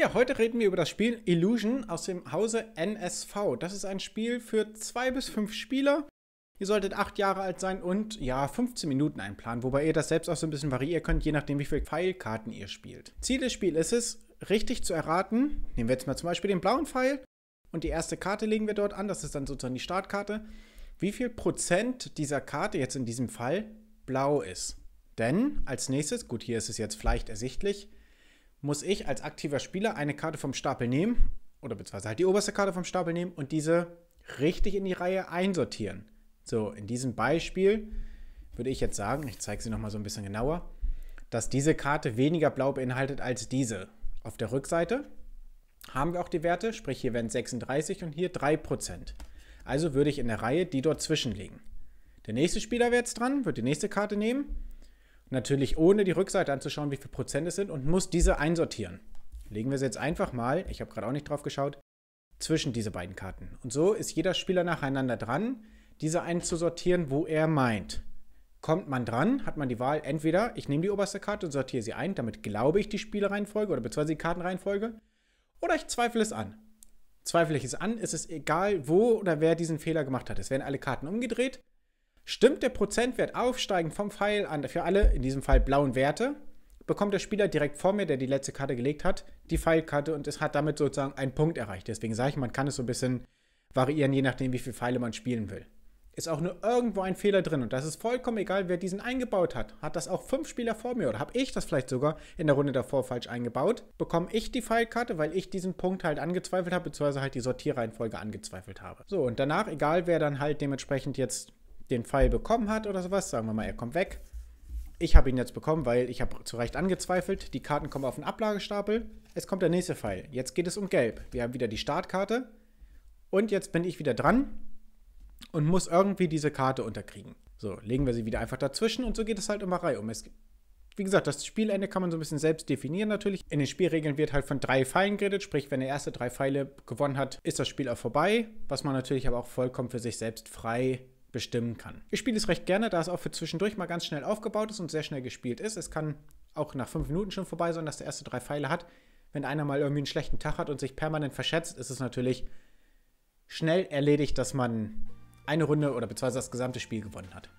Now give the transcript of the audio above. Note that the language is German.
Ja, heute reden wir über das Spiel Illusion aus dem Hause NSV. Das ist ein Spiel für zwei bis fünf Spieler. Ihr solltet acht Jahre alt sein und ja, 15 Minuten einplanen, wobei ihr das selbst auch so ein bisschen variieren könnt, je nachdem, wie viele Pfeilkarten ihr spielt. Ziel des Spiels ist es, richtig zu erraten. Nehmen wir jetzt mal zum Beispiel den blauen Pfeil und die erste Karte legen wir dort an. Das ist dann sozusagen die Startkarte. Wie viel Prozent dieser Karte jetzt in diesem Fall blau ist. Denn als nächstes, gut, hier ist es jetzt vielleicht ersichtlich, muss ich als aktiver Spieler eine Karte vom Stapel nehmen, oder beziehungsweise halt die oberste Karte vom Stapel nehmen und diese richtig in die Reihe einsortieren. So, in diesem Beispiel würde ich jetzt sagen, ich zeige sie nochmal so ein bisschen genauer, dass diese Karte weniger blau beinhaltet als diese. Auf der Rückseite haben wir auch die Werte, sprich hier wären 36 und hier 3%. Also würde ich in der Reihe die dort zwischenlegen. Der nächste Spieler wäre jetzt dran, wird die nächste Karte nehmen natürlich ohne die Rückseite anzuschauen, wie viel Prozent es sind und muss diese einsortieren. Legen wir es jetzt einfach mal, ich habe gerade auch nicht drauf geschaut, zwischen diese beiden Karten. Und so ist jeder Spieler nacheinander dran, diese einzusortieren, wo er meint. Kommt man dran, hat man die Wahl, entweder ich nehme die oberste Karte und sortiere sie ein, damit glaube ich die Spielereihenfolge oder beziehungsweise die Kartenreihenfolge, oder ich zweifle es an. Zweifle ich es an, ist es egal, wo oder wer diesen Fehler gemacht hat. Es werden alle Karten umgedreht Stimmt der Prozentwert aufsteigend vom Pfeil an für alle, in diesem Fall blauen Werte, bekommt der Spieler direkt vor mir, der die letzte Karte gelegt hat, die Pfeilkarte und es hat damit sozusagen einen Punkt erreicht. Deswegen sage ich, man kann es so ein bisschen variieren, je nachdem, wie viele Pfeile man spielen will. Ist auch nur irgendwo ein Fehler drin und das ist vollkommen egal, wer diesen eingebaut hat. Hat das auch fünf Spieler vor mir oder habe ich das vielleicht sogar in der Runde davor falsch eingebaut, bekomme ich die Pfeilkarte, weil ich diesen Punkt halt angezweifelt habe, beziehungsweise halt die Sortierreihenfolge angezweifelt habe. So, und danach, egal wer dann halt dementsprechend jetzt den Pfeil bekommen hat oder sowas, sagen wir mal, er kommt weg. Ich habe ihn jetzt bekommen, weil ich habe zu Recht angezweifelt. Die Karten kommen auf den Ablagestapel. Es kommt der nächste Pfeil. Jetzt geht es um Gelb. Wir haben wieder die Startkarte. Und jetzt bin ich wieder dran und muss irgendwie diese Karte unterkriegen. So, legen wir sie wieder einfach dazwischen und so geht es halt um Reihe um. Es, wie gesagt, das Spielende kann man so ein bisschen selbst definieren natürlich. In den Spielregeln wird halt von drei Pfeilen geredet, sprich, wenn der erste drei Pfeile gewonnen hat, ist das Spiel auch vorbei, was man natürlich aber auch vollkommen für sich selbst frei bestimmen kann. Ich spiele es recht gerne, da es auch für zwischendurch mal ganz schnell aufgebaut ist und sehr schnell gespielt ist. Es kann auch nach fünf Minuten schon vorbei sein, dass der erste drei Pfeile hat. Wenn einer mal irgendwie einen schlechten Tag hat und sich permanent verschätzt, ist es natürlich schnell erledigt, dass man eine Runde oder beziehungsweise das gesamte Spiel gewonnen hat.